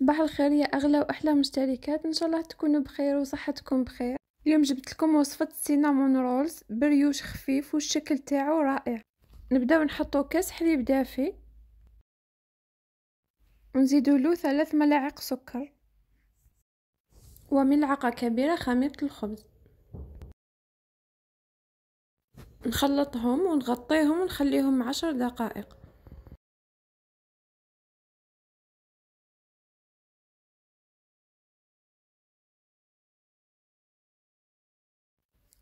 صباح الخير يا اغلى واحلى مشتركات ان شاء الله تكونوا بخير وصحتكم بخير اليوم جبت لكم وصفه السينامون رولز بريوش خفيف والشكل تاعو رائع نبداو نحطو كاس حليب دافي ونزيدو له ثلاث ملاعق سكر وملعقه كبيره خميره الخبز نخلطهم ونغطيهم ونخليهم عشر دقائق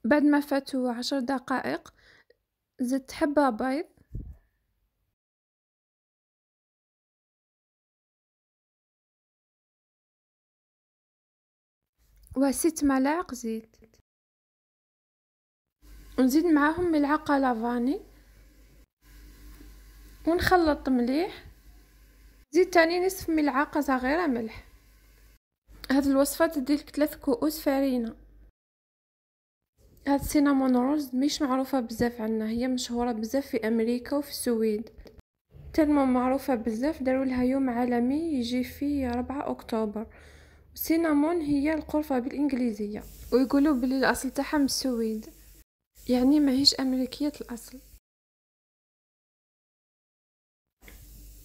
بعد ما فاتوا عشر دقائق زدت حبة بيض وست ملاعق زيت ونزيد معاهم ملعقة لافاني ونخلط مليح زيد تاني نصف ملعقة صغيرة ملح هاد الوصفة تديلك ثلاث كؤوس فرينة هاد السينامون رولز مش معروفه بزاف عندنا هي مشهوره بزاف في امريكا وفي السويد تلمو معروفه بزاف داروا لها يوم عالمي يجي في 4 اكتوبر السينامون هي القرفه بالانجليزيه ويقولوا بلي الاصل تاعها من السويد يعني هيش امريكيه الاصل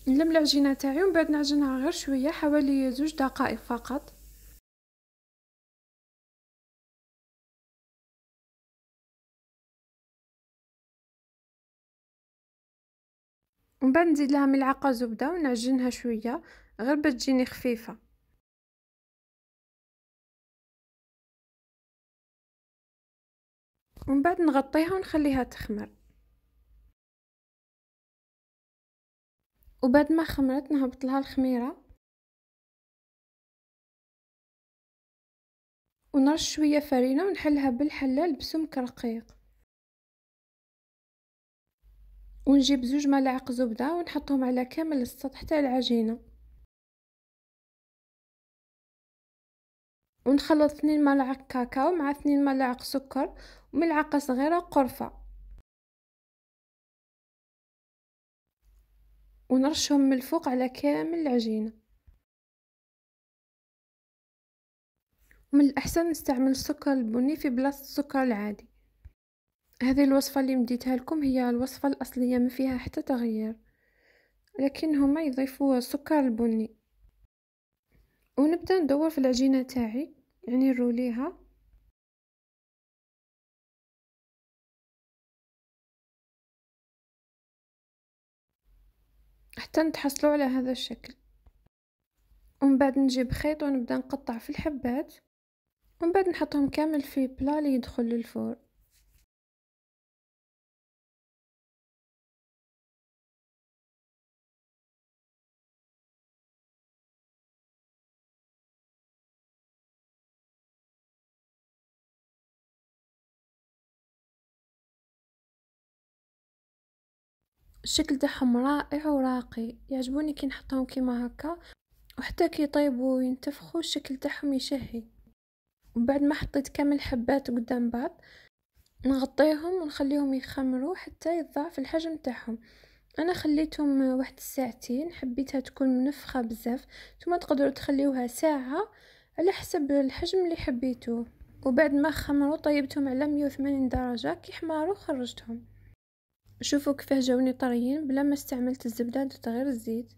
نلم العجينه تاعي ومن بعد نعجنها غير شويه حوالي زوج دقائق فقط ومن بعد نزيد لها ملعقه زبده ونعجنها شويه غير باش تجيني خفيفه ومن بعد نغطيها ونخليها تخمر وبعد ما خمرت نهبط لها الخميره ونرش شويه فرينه ونحلها بالحله بسمك رقيق ونجيب زوج ملاعق زبده ونحطهم على كامل السطح تاع العجينه ونخلط 2 ملاعق كاكاو مع 2 ملاعق سكر وملعقه صغيره قرفه ونرشهم من الفوق على كامل العجينه ومن الاحسن نستعمل السكر البني في بلاصه السكر العادي هذه الوصفة اللي مديتها لكم هي الوصفة الأصلية ما فيها حتى تغيير لكن هما يضيفوا السكر البني ونبدا ندور في العجينة تاعي يعني نروليها حتى نتحصلوا على هذا الشكل ومن بعد نجيب خيط ونبدا نقطع في الحبات ومن بعد نحطهم كامل في بلا اللي يدخل للفرن الشكل تاعهم رائع وراقي يعجبوني كي نحطهم كيما هكا وحتى كي يطيبوا وينتفخوا الشكل تاعهم يشهي وبعد ما حطيت كامل الحبات قدام بعض نغطيهم ونخليهم يخمروا حتى يضعف الحجم تاعهم انا خليتهم واحد الساعتين حبيتها تكون منفخه بزاف نتوما تقدروا تخليوها ساعه على حسب الحجم اللي حبيتوه وبعد ما خمروا طيبتهم على 180 درجه كي حماروا خرجتهم شوفوا كيفاه جاوني طريين بلا ما استعملت الزبده درت غير الزيت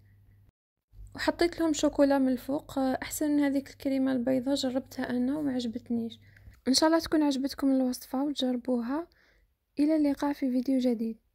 وحطيت لهم شوكولا من الفوق آه، احسن من هذيك الكريمه البيضاء جربتها انا وما عجبتنيش ان شاء الله تكون عجبتكم الوصفه وتجربوها الى اللقاء في فيديو جديد